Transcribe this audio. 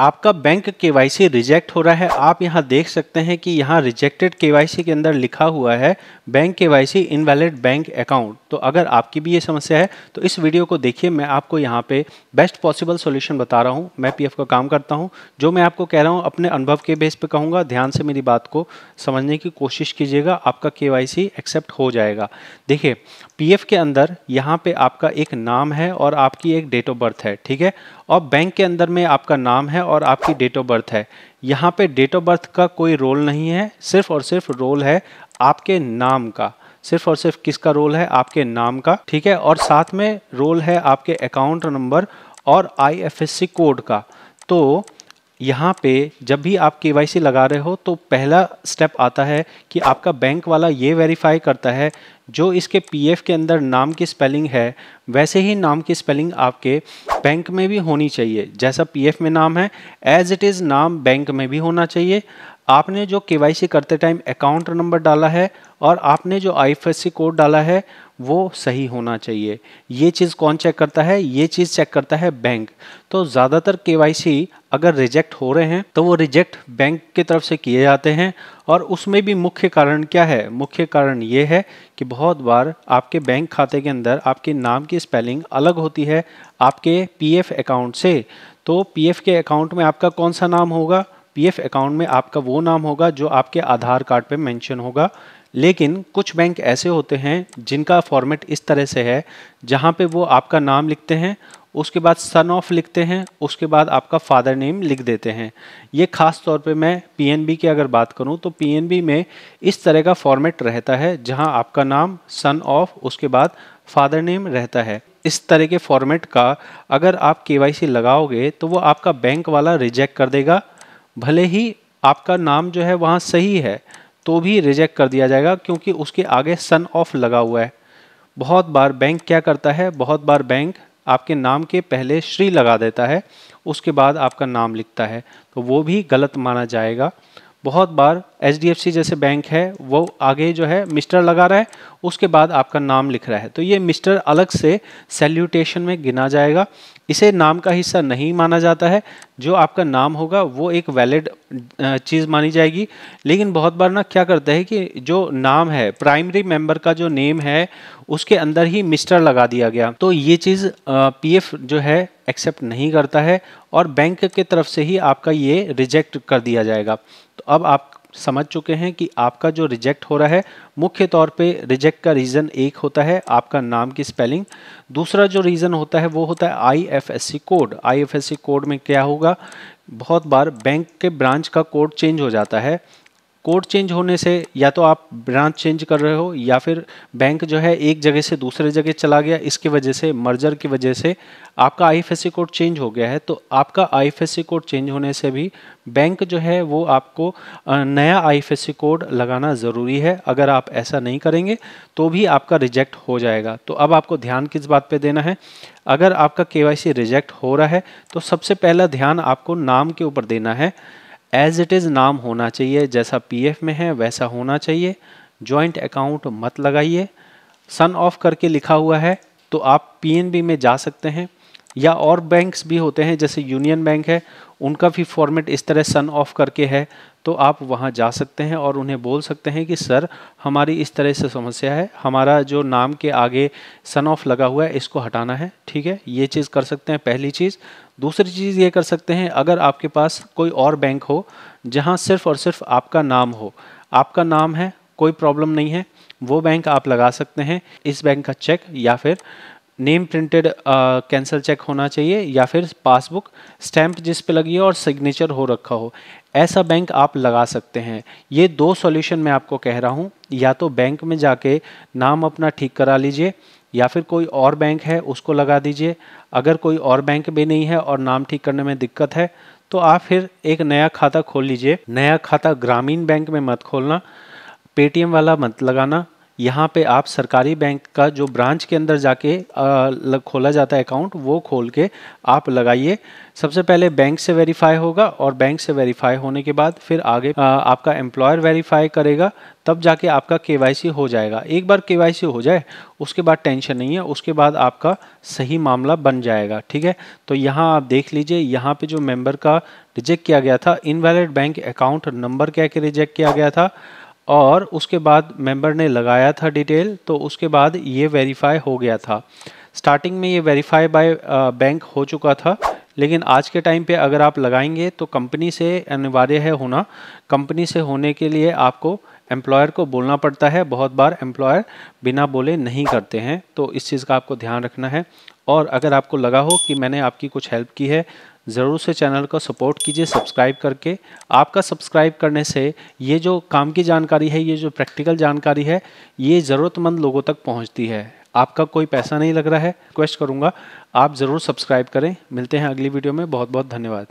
आपका बैंक के रिजेक्ट हो रहा है आप यहाँ देख सकते हैं कि यहाँ रिजेक्टेड के के अंदर लिखा हुआ है बैंक के इनवैलिड बैंक अकाउंट तो अगर आपकी भी ये समस्या है तो इस वीडियो को देखिए मैं आपको यहाँ पे बेस्ट पॉसिबल सोल्यूशन बता रहा हूँ मैं पीएफ का काम करता हूँ जो मैं आपको कह रहा हूँ अपने अनुभव के बेस पर कहूँगा ध्यान से मेरी बात को समझने की कोशिश कीजिएगा आपका के एक्सेप्ट हो जाएगा देखिए पी के अंदर यहाँ पर आपका एक नाम है और आपकी एक डेट ऑफ बर्थ है ठीक है और बैंक के अंदर में आपका नाम है और आपकी डेट ऑफ बर्थ है यहाँ पे डेट ऑफ बर्थ का कोई रोल नहीं है सिर्फ और सिर्फ रोल है आपके नाम का सिर्फ और सिर्फ किसका रोल है आपके नाम का ठीक है और साथ में रोल है आपके अकाउंट नंबर और आई कोड का तो यहाँ पे जब भी आप के लगा रहे हो तो पहला स्टेप आता है कि आपका बैंक वाला ये वेरीफाई करता है जो इसके पीएफ के अंदर नाम की स्पेलिंग है वैसे ही नाम की स्पेलिंग आपके बैंक में भी होनी चाहिए जैसा पीएफ में नाम है एज इट इज़ नाम बैंक में भी होना चाहिए आपने जो के करते टाइम अकाउंट नंबर डाला है और आपने जो आई कोड डाला है वो सही होना चाहिए ये चीज़ कौन चेक करता है ये चीज़ चेक करता है बैंक तो ज़्यादातर के अगर रिजेक्ट हो रहे हैं तो वो रिजेक्ट बैंक की तरफ से किए जाते हैं और उसमें भी मुख्य कारण क्या है मुख्य कारण ये है कि बहुत बार आपके बैंक खाते के अंदर आपके नाम की स्पेलिंग अलग होती है आपके पी अकाउंट से तो पी के अकाउंट में आपका कौन सा नाम होगा पी अकाउंट में आपका वो नाम होगा जो आपके आधार कार्ड पर मैंशन होगा लेकिन कुछ बैंक ऐसे होते हैं जिनका फॉर्मेट इस तरह से है जहाँ पे वो आपका नाम लिखते हैं उसके बाद सन ऑफ लिखते हैं उसके बाद आपका फादर नेम लिख देते हैं ये खास तौर पे मैं पीएनबी की अगर बात करूं तो पीएनबी में इस तरह का फॉर्मेट रहता है जहां आपका नाम सन ऑफ उसके बाद फादर नेम रहता है इस तरह के फॉर्मेट का अगर आप के लगाओगे तो वो आपका बैंक वाला रिजेक्ट कर देगा भले ही आपका नाम जो है वहाँ सही है तो भी रिजेक्ट कर दिया जाएगा क्योंकि उसके आगे सन ऑफ लगा हुआ है बहुत बार बैंक क्या करता है बहुत बार बैंक आपके नाम के पहले श्री लगा देता है उसके बाद आपका नाम लिखता है तो वो भी गलत माना जाएगा बहुत बार एच जैसे बैंक है वो आगे जो है मिस्टर लगा रहा है उसके बाद आपका नाम लिख रहा है तो ये मिस्टर अलग से सैल्यूटेशन में गिना जाएगा इसे नाम का हिस्सा नहीं माना जाता है जो आपका नाम होगा वो एक वैलिड चीज़ मानी जाएगी लेकिन बहुत बार ना क्या करता है कि जो नाम है प्राइमरी मेंबर का जो नेम है उसके अंदर ही मिस्टर लगा दिया गया तो ये चीज़ पीएफ जो है एक्सेप्ट नहीं करता है और बैंक के तरफ से ही आपका ये रिजेक्ट कर दिया जाएगा तो अब आप समझ चुके हैं कि आपका जो रिजेक्ट हो रहा है मुख्य तौर पे रिजेक्ट का रीज़न एक होता है आपका नाम की स्पेलिंग दूसरा जो रीज़न होता है वो होता है आईएफएससी कोड आईएफएससी कोड में क्या होगा बहुत बार बैंक के ब्रांच का कोड चेंज हो जाता है कोड चेंज होने से या तो आप ब्रांच चेंज कर रहे हो या फिर बैंक जो है एक जगह से दूसरे जगह चला गया इसकी वजह से मर्जर की वजह से आपका आईएफएससी कोड चेंज हो गया है तो आपका आईएफएससी कोड चेंज होने से भी बैंक जो है वो आपको नया आईएफएससी कोड लगाना ज़रूरी है अगर आप ऐसा नहीं करेंगे तो भी आपका रिजेक्ट हो जाएगा तो अब आपको ध्यान किस बात पर देना है अगर आपका के रिजेक्ट हो रहा है तो सबसे पहला ध्यान आपको नाम के ऊपर देना है एज इट इज़ नाम होना चाहिए जैसा पीएफ में है वैसा होना चाहिए ज्वाइंट अकाउंट मत लगाइए सन ऑफ करके लिखा हुआ है तो आप पीएनबी में जा सकते हैं या और बैंक्स भी होते हैं जैसे यूनियन बैंक है उनका भी फॉर्मेट इस तरह सन ऑफ करके है तो आप वहाँ जा सकते हैं और उन्हें बोल सकते हैं कि सर हमारी इस तरह से समस्या है हमारा जो नाम के आगे सन ऑफ लगा हुआ है इसको हटाना है ठीक है ये चीज़ कर सकते हैं पहली चीज़ दूसरी चीज़ ये कर सकते हैं अगर आपके पास कोई और बैंक हो जहाँ सिर्फ और सिर्फ आपका नाम हो आपका नाम है कोई प्रॉब्लम नहीं है वो बैंक आप लगा सकते हैं इस बैंक का चेक या फिर नेम प्रिंटेड कैंसिल चेक होना चाहिए या फिर पासबुक स्टैंप जिस पे लगी हो और सिग्नेचर हो रखा हो ऐसा बैंक आप लगा सकते हैं ये दो सॉल्यूशन मैं आपको कह रहा हूँ या तो बैंक में जाके नाम अपना ठीक करा लीजिए या फिर कोई और बैंक है उसको लगा दीजिए अगर कोई और बैंक भी नहीं है और नाम ठीक करने में दिक्कत है तो आप फिर एक नया खाता खोल लीजिए नया खाता ग्रामीण बैंक में मत खोलना पेटीएम वाला मत लगाना यहाँ पे आप सरकारी बैंक का जो ब्रांच के अंदर जाके आ, खोला जाता है अकाउंट वो खोल के आप लगाइए सबसे पहले बैंक से वेरीफाई होगा और बैंक से वेरीफाई होने के बाद फिर आगे आ, आपका एम्प्लॉयर वेरीफाई करेगा तब जाके आपका के हो जाएगा एक बार के हो जाए उसके बाद टेंशन नहीं है उसके बाद आपका सही मामला बन जाएगा ठीक है तो यहाँ आप देख लीजिए यहाँ पे जो मेंबर का रिजेक्ट किया गया था इनवैलिड बैंक अकाउंट नंबर क्या के रिजेक्ट किया गया था और उसके बाद मेंबर ने लगाया था डिटेल तो उसके बाद ये वेरीफाई हो गया था स्टार्टिंग में ये वेरीफाई बाय बैंक हो चुका था लेकिन आज के टाइम पे अगर आप लगाएंगे तो कंपनी से अनिवार्य है होना कंपनी से होने के लिए आपको एम्प्लॉयर को बोलना पड़ता है बहुत बार एम्प्लॉयर बिना बोले नहीं करते हैं तो इस चीज़ का आपको ध्यान रखना है और अगर आपको लगा हो कि मैंने आपकी कुछ हेल्प की है ज़रूर से चैनल को सपोर्ट कीजिए सब्सक्राइब करके आपका सब्सक्राइब करने से ये जो काम की जानकारी है ये जो प्रैक्टिकल जानकारी है ये ज़रूरतमंद लोगों तक पहुंचती है आपका कोई पैसा नहीं लग रहा है रिक्वेस्ट करूँगा आप ज़रूर सब्सक्राइब करें मिलते हैं अगली वीडियो में बहुत बहुत धन्यवाद